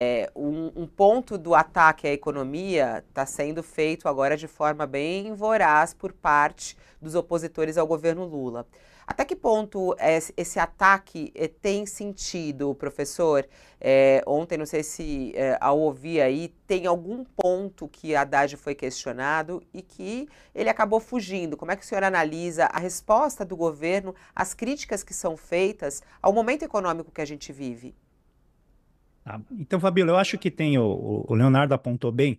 é, um, um, ponto do ataque à economia está sendo feito agora de forma bem voraz por parte dos opositores ao governo Lula. Até que ponto esse ataque eh, tem sentido, professor? É, ontem, não sei se é, ao ouvir aí, tem algum ponto que Haddad foi questionado e que ele acabou fugindo. Como é que o senhor analisa a resposta do governo às críticas que são feitas ao momento econômico que a gente vive? Tá? então, Fabíola, eu acho que tem, o, o Leonardo apontou bem,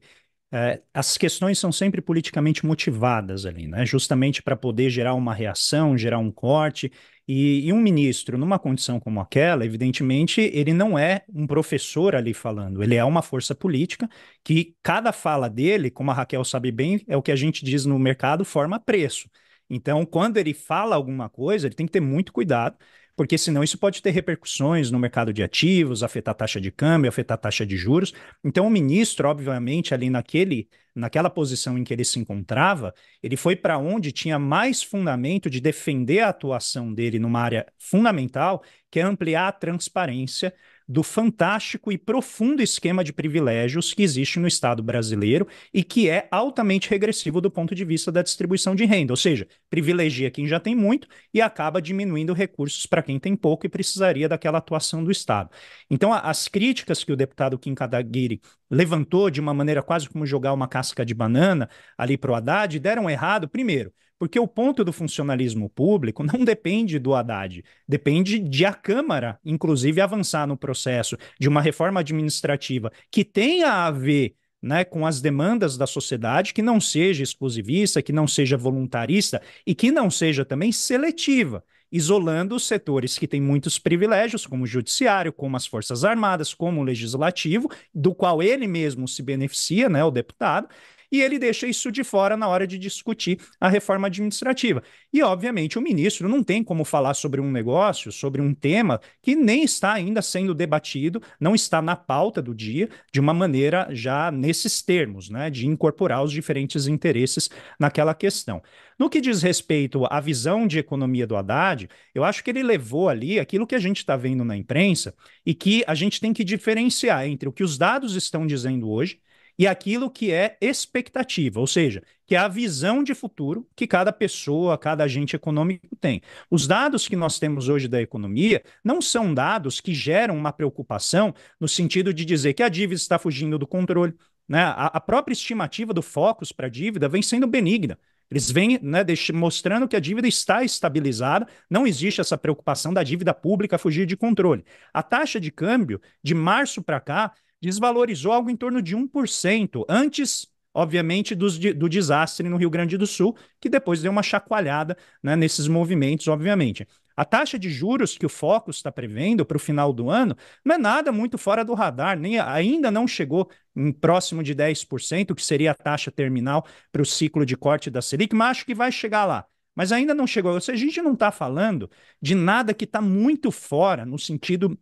é, as questões são sempre politicamente motivadas ali, né? Justamente para poder gerar uma reação, gerar um corte. E, e, um ministro, numa condição como aquela, evidentemente, ele não é um professor ali falando, ele é uma força política que cada fala dele, como a Raquel sabe bem, é o que a gente diz no mercado, forma preço. Então, quando ele fala alguma coisa, ele tem que ter muito cuidado, porque senão isso pode ter repercussões no mercado de ativos, afetar a taxa de câmbio, afetar a taxa de juros. Então, o ministro, obviamente, ali naquele, naquela posição em que ele se encontrava, ele foi para onde tinha mais fundamento de defender a atuação dele numa área fundamental, que é ampliar a transparência do fantástico e profundo esquema de privilégios que existe no Estado brasileiro e que é altamente regressivo do ponto de vista da distribuição de renda, ou seja, privilegia quem já tem muito e acaba diminuindo recursos para quem tem pouco e precisaria daquela atuação do Estado. Então, as críticas que o deputado Kim Kataguiri levantou de uma maneira quase como jogar uma casca de banana ali para o Haddad deram errado, primeiro porque o ponto do funcionalismo público não depende do Haddad, depende de a Câmara, inclusive, avançar no processo de uma reforma administrativa que tenha a ver né, com as demandas da sociedade, que não seja exclusivista, que não seja voluntarista e que não seja também seletiva, isolando os setores que têm muitos privilégios, como o judiciário, como as Forças Armadas, como o legislativo, do qual ele mesmo se beneficia, né, o deputado, e ele deixa isso de fora na hora de discutir a reforma administrativa. E, obviamente, o ministro não tem como falar sobre um negócio, sobre um tema que nem está ainda sendo debatido, não está na pauta do dia, de uma maneira já nesses termos, né, de incorporar os diferentes interesses naquela questão. No que diz respeito à visão de economia do Haddad, eu acho que ele levou ali aquilo que a gente está vendo na imprensa e que a gente tem que diferenciar entre o que os dados estão dizendo hoje e aquilo que é expectativa, ou seja, que é a visão de futuro que cada pessoa, cada agente econômico tem. Os dados que nós temos hoje da economia não são dados que geram uma preocupação no sentido de dizer que a dívida está fugindo do controle. Né? A, a própria estimativa do Focus para a dívida vem sendo benigna. Eles vêm né, mostrando que a dívida está estabilizada, não existe essa preocupação da dívida pública fugir de controle. A taxa de câmbio, de março para cá, desvalorizou algo em torno de 1%, antes, obviamente, dos, do desastre no Rio Grande do Sul, que depois deu uma chacoalhada né, nesses movimentos, obviamente. A taxa de juros que o Focus está prevendo para o final do ano não é nada muito fora do radar, nem ainda não chegou em próximo de 10%, que seria a taxa terminal para o ciclo de corte da Selic, mas acho que vai chegar lá. Mas ainda não chegou. Ou seja, a gente não está falando de nada que está muito fora, no sentido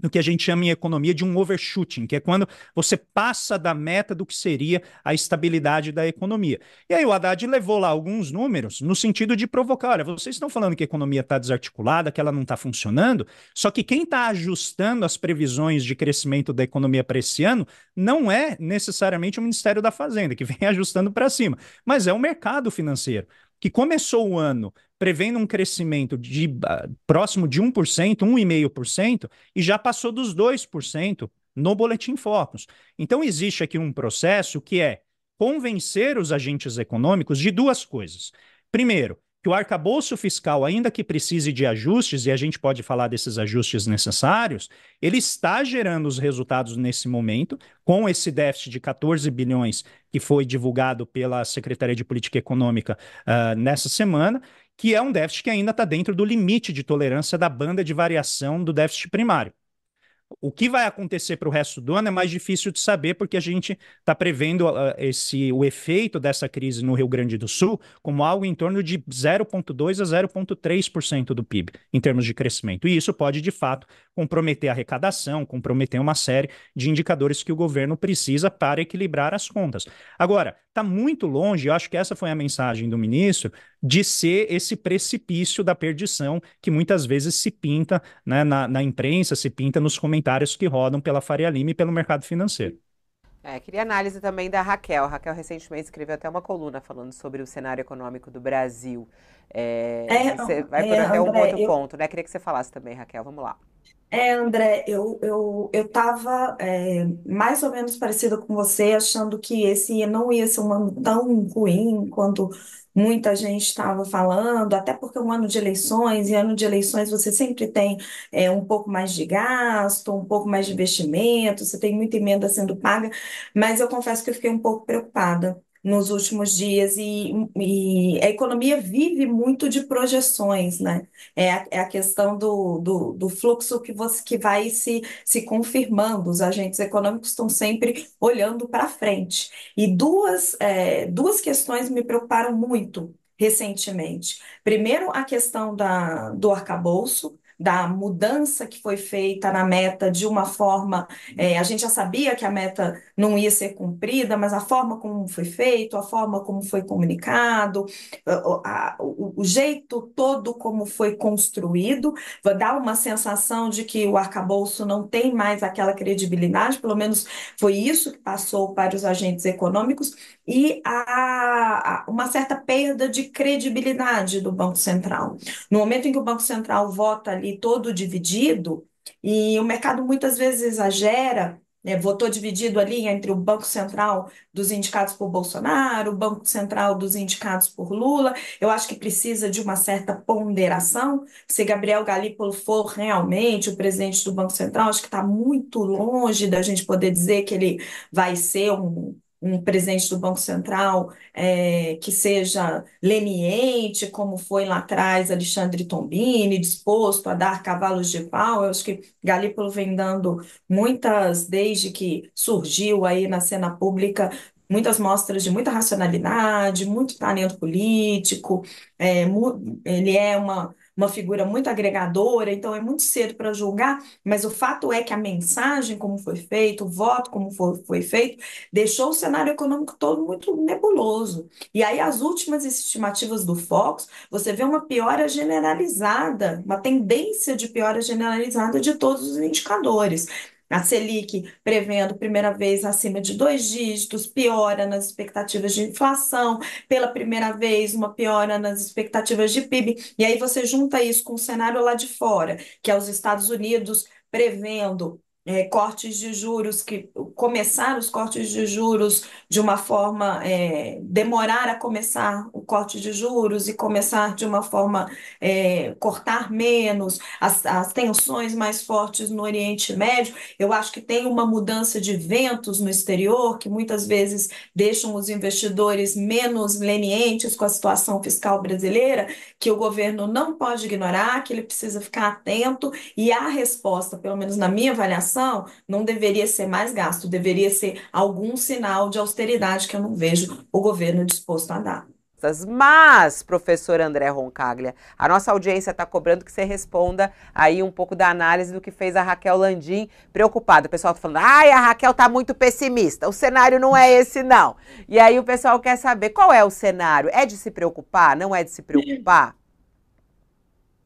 no que a gente chama em economia de um overshooting, que é quando você passa da meta do que seria a estabilidade da economia. E aí o Haddad levou lá alguns números no sentido de provocar, olha, vocês estão falando que a economia está desarticulada, que ela não está funcionando, só que quem está ajustando as previsões de crescimento da economia para esse ano não é necessariamente o Ministério da Fazenda, que vem ajustando para cima, mas é o mercado financeiro que começou o ano prevendo um crescimento de uh, próximo de 1%, 1,5%, e já passou dos 2% no Boletim Focus. Então, existe aqui um processo que é convencer os agentes econômicos de duas coisas. Primeiro, que o arcabouço fiscal, ainda que precise de ajustes, e a gente pode falar desses ajustes necessários, ele está gerando os resultados nesse momento, com esse déficit de 14 bilhões que foi divulgado pela Secretaria de Política Econômica uh, nessa semana, que é um déficit que ainda está dentro do limite de tolerância da banda de variação do déficit primário. O que vai acontecer para o resto do ano é mais difícil de saber, porque a gente está prevendo uh, esse, o efeito dessa crise no Rio Grande do Sul como algo em torno de 0,2% a 0,3% do PIB, em termos de crescimento. E isso pode, de fato, comprometer a arrecadação, comprometer uma série de indicadores que o governo precisa para equilibrar as contas. Agora, está muito longe, eu acho que essa foi a mensagem do ministro, de ser esse precipício da perdição que muitas vezes se pinta né, na, na imprensa, se pinta nos comentários que rodam pela Faria Lima e pelo mercado financeiro. É, queria análise também da Raquel. A Raquel recentemente escreveu até uma coluna falando sobre o cenário econômico do Brasil. É, é você vai é, por, é, até um André, outro eu, ponto, né? Queria que você falasse também, Raquel. Vamos lá. É, André, eu eu eu estava é, mais ou menos parecida com você, achando que esse não ia ser um ano tão ruim quanto muita gente estava falando, até porque é um ano de eleições, e ano de eleições você sempre tem é, um pouco mais de gasto, um pouco mais de investimento, você tem muita emenda sendo paga, mas eu confesso que eu fiquei um pouco preocupada nos últimos dias e, e, a economia vive muito de projeções, né? É a, é a questão do, do, do, fluxo que você que vai se, se confirmando. Os agentes econômicos estão sempre olhando para frente. E duas, é, duas questões me preocuparam muito recentemente. Primeiro, a questão da, do arcabouço, da mudança que foi feita na meta de uma forma. É, a gente já sabia que a meta não ia ser cumprida, mas a forma como foi feito, a forma como foi comunicado, a, a, o, o jeito todo como foi construído, dá uma sensação de que o arcabouço não tem mais aquela credibilidade, pelo menos foi isso que passou para os agentes econômicos, e a, a, uma certa perda de credibilidade do Banco Central. No momento em que o Banco Central vota ali todo dividido, e o mercado muitas vezes exagera, né? votou dividido ali entre o Banco Central dos indicados por Bolsonaro, o Banco Central dos indicados por Lula. Eu acho que precisa de uma certa ponderação. Se Gabriel Galípolo for realmente o presidente do Banco Central, acho que está muito longe da gente poder dizer que ele vai ser um um presidente do Banco Central é, que seja leniente, como foi lá atrás Alexandre Tombini, disposto a dar cavalos de pau. Eu acho que Galípolo vem dando muitas, desde que surgiu aí na cena pública, muitas mostras de muita racionalidade, muito talento político, é, ele é uma uma figura muito agregadora, então é muito cedo para julgar, mas o fato é que a mensagem, como foi feito, o voto, como foi, foi feito, deixou o cenário econômico todo muito nebuloso. E aí, as últimas estimativas do Fox, você vê uma piora generalizada, uma tendência de piora generalizada de todos os indicadores. A Selic prevendo primeira vez acima de dois dígitos, piora nas expectativas de inflação, pela primeira vez uma piora nas expectativas de PIB. E aí você junta isso com o cenário lá de fora, que é os Estados Unidos prevendo é, cortes de juros, que começar os cortes de juros de uma forma, é, demorar a começar o corte de juros e começar de uma forma, é, cortar menos, as, as tensões mais fortes no Oriente Médio. Eu acho que tem uma mudança de ventos no exterior, que muitas vezes deixam os investidores menos lenientes com a situação fiscal brasileira, que o governo não pode ignorar, que ele precisa ficar atento, e a resposta, pelo menos na minha avaliação, alimentação não deveria ser mais gasto, deveria ser algum sinal de austeridade que eu não vejo o governo disposto a dar. Mas, professor André Roncaglia, a nossa audiência está cobrando que você responda aí um pouco da análise do que fez a Raquel Landim preocupada. O pessoal está falando, ai, a Raquel está muito pessimista, o cenário não é esse, não. E aí o pessoal quer saber qual é o cenário? É de se preocupar? Não é de se preocupar?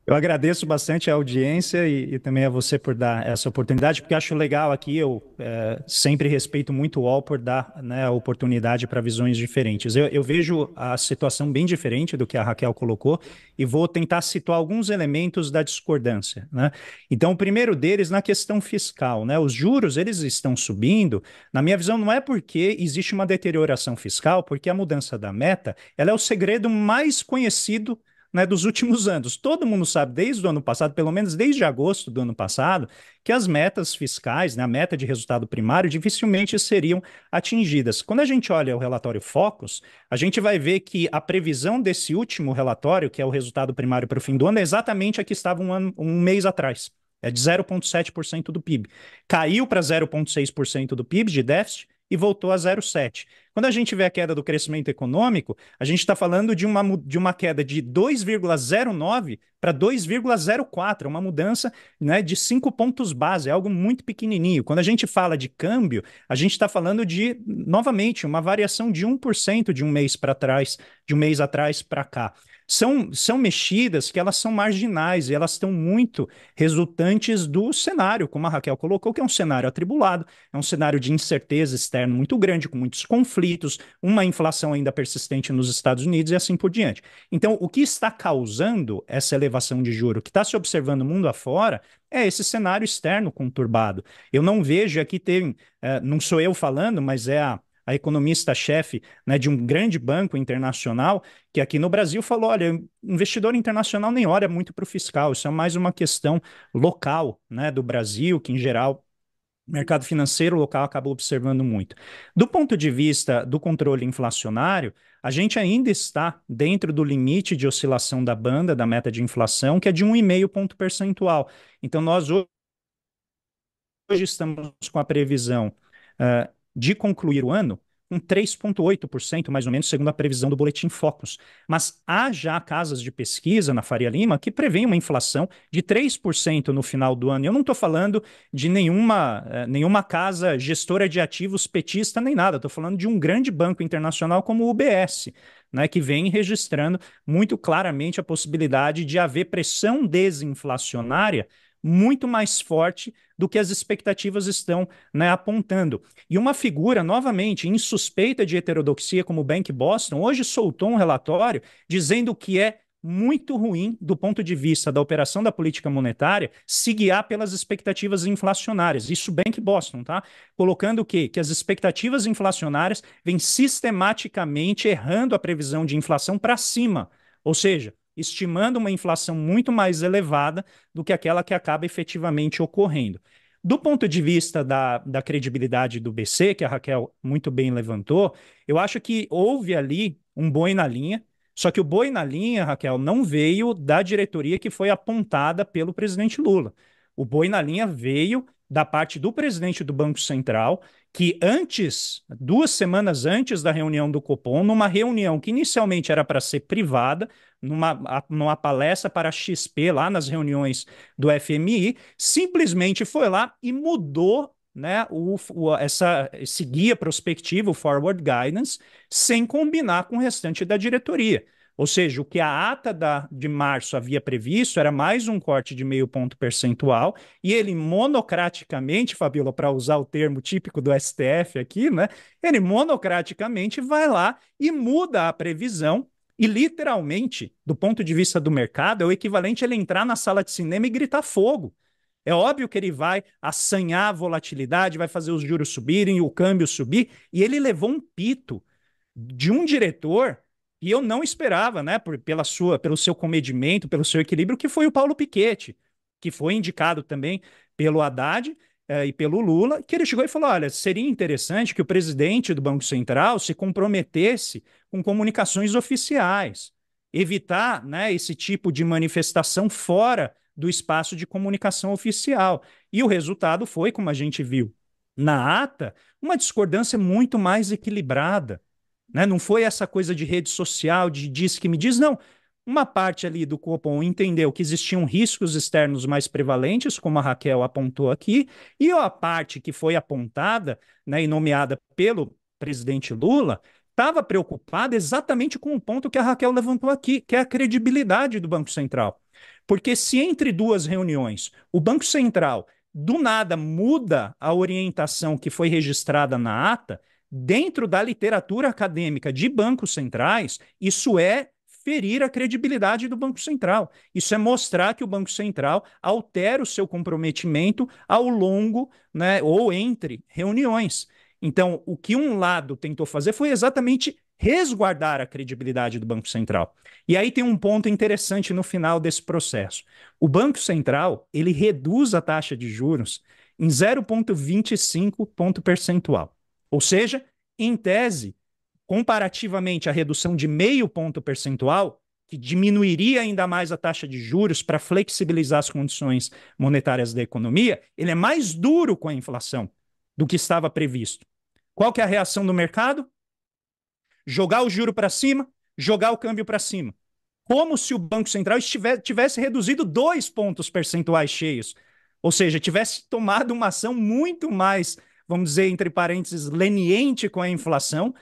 Eu agradeço bastante a audiência e, e, também a você por dar essa oportunidade, porque acho legal aqui, eu é, sempre respeito muito o UOL por dar né, a oportunidade para visões diferentes. Eu, eu, vejo a situação bem diferente do que a Raquel colocou e vou tentar situar alguns elementos da discordância. Né? Então, o primeiro deles na questão fiscal. Né? Os juros, eles estão subindo, na minha visão, não é porque existe uma deterioração fiscal, porque a mudança da meta, ela é o segredo mais conhecido né, dos últimos anos. Todo mundo sabe, desde o ano passado, pelo menos desde agosto do ano passado, que as metas fiscais, né, a meta de resultado primário, dificilmente seriam atingidas. Quando a gente olha o relatório Focus, a gente vai ver que a previsão desse último relatório, que é o resultado primário para o fim do ano, é exatamente a que estava um, ano, um mês atrás. É de 0,7% do PIB. Caiu para 0,6% do PIB de déficit, e voltou a 0,7. Quando a gente vê a queda do crescimento econômico, a gente está falando de uma, de uma queda de 2,09 para 2,04, uma mudança né, de 5 pontos base, é algo muito pequenininho. Quando a gente fala de câmbio, a gente está falando de, novamente, uma variação de 1% de um mês para trás, de um mês atrás para cá são, são mexidas que elas são marginais e elas estão muito resultantes do cenário, como a Raquel colocou, que é um cenário atribulado, é um cenário de incerteza externa muito grande, com muitos conflitos, uma inflação ainda persistente nos Estados Unidos e assim por diante. Então, o que está causando essa elevação de juro que está se observando mundo afora é esse cenário externo conturbado. Eu não vejo aqui tem, é, não sou eu falando, mas é a a economista-chefe né, de um grande banco internacional, que aqui no Brasil falou: olha, investidor internacional nem olha muito para o fiscal, isso é mais uma questão local né, do Brasil, que em geral mercado financeiro local acaba observando muito. Do ponto de vista do controle inflacionário, a gente ainda está dentro do limite de oscilação da banda da meta de inflação, que é de 1,5 ponto percentual. Então, nós hoje estamos com a previsão uh, de concluir o ano com 3,8%, mais ou menos, segundo a previsão do Boletim Focus. Mas há já casas de pesquisa na Faria Lima que prevêem uma inflação de 3% no final do ano. E eu não estou falando de nenhuma, eh, nenhuma casa gestora de ativos petista nem nada, estou falando de um grande banco internacional como o UBS. Né, que vem registrando muito claramente a possibilidade de haver pressão desinflacionária muito mais forte do que as expectativas estão né, apontando. E uma figura, novamente, insuspeita de heterodoxia como o Bank Boston, hoje soltou um relatório dizendo que é muito ruim do ponto de vista da operação da política monetária se guiar pelas expectativas inflacionárias. Isso Bank Boston, tá? Colocando o quê? Que as expectativas inflacionárias vêm sistematicamente errando a previsão de inflação para cima. Ou seja, estimando uma inflação muito mais elevada do que aquela que acaba efetivamente ocorrendo. Do ponto de vista da, da credibilidade do BC, que a Raquel muito bem levantou, eu acho que houve ali um boi na linha, só que o boi na linha, Raquel, não veio da diretoria que foi apontada pelo presidente Lula. O boi na linha veio da parte do presidente do Banco Central, que antes, duas semanas antes da reunião do Copom, numa reunião que inicialmente era para ser privada, numa, numa palestra para a XP lá nas reuniões do FMI, simplesmente foi lá e mudou né, o, o, essa, esse guia prospectivo, Forward Guidance, sem combinar com o restante da diretoria. Ou seja, o que a ata da, de março havia previsto era mais um corte de meio ponto percentual, e ele monocraticamente, Fabíola, para usar o termo típico do STF aqui, né? Ele monocraticamente vai lá e muda a previsão, e literalmente, do ponto de vista do mercado, é o equivalente a ele entrar na sala de cinema e gritar fogo. É óbvio que ele vai assanhar a volatilidade, vai fazer os juros subirem, o câmbio subir, e ele levou um pito de um diretor e eu não esperava, né, por, pela sua, pelo seu comedimento, pelo seu equilíbrio, que foi o Paulo Piquete, que foi indicado também pelo Haddad eh, e pelo Lula, que ele chegou e falou: olha, seria interessante que o presidente do Banco Central se comprometesse com comunicações oficiais, evitar né, esse tipo de manifestação fora do espaço de comunicação oficial. E o resultado foi, como a gente viu na ata, uma discordância muito mais equilibrada né? Não foi essa coisa de rede social, de diz que me diz, não. Uma parte ali do Copom entendeu que existiam riscos externos mais prevalentes, como a Raquel apontou aqui, e a parte que foi apontada né, e nomeada pelo presidente Lula estava preocupada exatamente com o ponto que a Raquel levantou aqui, que é a credibilidade do Banco Central. Porque se entre duas reuniões o Banco Central do nada muda a orientação que foi registrada na ata, Dentro da literatura acadêmica de bancos centrais, isso é ferir a credibilidade do Banco Central. Isso é mostrar que o Banco Central altera o seu comprometimento ao longo né, ou entre reuniões. Então, o que um lado tentou fazer foi exatamente resguardar a credibilidade do Banco Central. E aí tem um ponto interessante no final desse processo. O Banco Central, ele reduz a taxa de juros em 0,25 ponto percentual. Ou seja, em tese, comparativamente à redução de meio ponto percentual, que diminuiria ainda mais a taxa de juros para flexibilizar as condições monetárias da economia, ele é mais duro com a inflação do que estava previsto. Qual que é a reação do mercado? Jogar o juro para cima, jogar o câmbio para cima. Como se o Banco Central estivesse, tivesse reduzido dois pontos percentuais cheios, ou seja, tivesse tomado uma ação muito mais vamos dizer, entre parênteses, leniente com a inflação,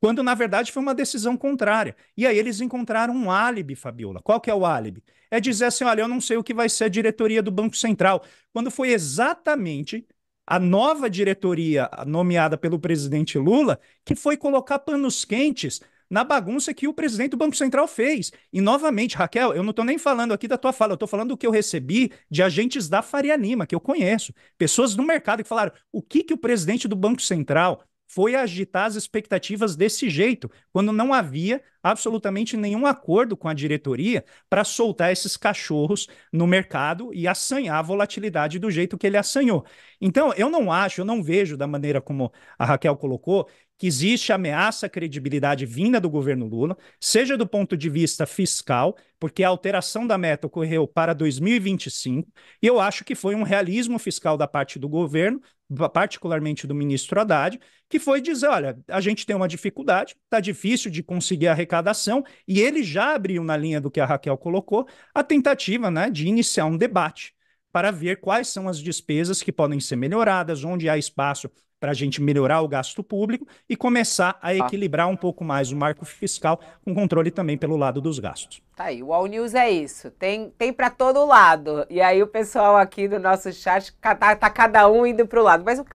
quando na verdade foi uma decisão contrária. E aí eles encontraram um álibi, Fabiola. Qual que é o álibi? É dizer assim, olha, eu não sei o que vai ser a diretoria do Banco Central, quando foi exatamente a nova diretoria nomeada pelo presidente Lula que foi colocar panos quentes na bagunça que o presidente do Banco Central fez. E, novamente, Raquel, eu não estou nem falando aqui da tua fala, eu estou falando do que eu recebi de agentes da Faria Lima, que eu conheço, pessoas do mercado que falaram o que, que o presidente do Banco Central foi agitar as expectativas desse jeito, quando não havia absolutamente nenhum acordo com a diretoria para soltar esses cachorros no mercado e assanhar a volatilidade do jeito que ele assanhou. Então, eu não acho, eu não vejo da maneira como a Raquel colocou, que existe ameaça à credibilidade vinda do governo Lula, seja do ponto de vista fiscal, porque a alteração da meta ocorreu para 2025, e eu acho que foi um realismo fiscal da parte do governo, particularmente do ministro Haddad, que foi dizer: olha, a gente tem uma dificuldade, está difícil de conseguir arrecadação, e ele já abriu na linha do que a Raquel colocou a tentativa né, de iniciar um debate para ver quais são as despesas que podem ser melhoradas, onde há espaço para a gente melhorar o gasto público e começar a tá. equilibrar um pouco mais o marco fiscal com controle também pelo lado dos gastos. Tá aí, o All News é isso, tem, tem para todo lado. E aí o pessoal aqui do nosso chat tá, tá cada um indo para o lado. Mas o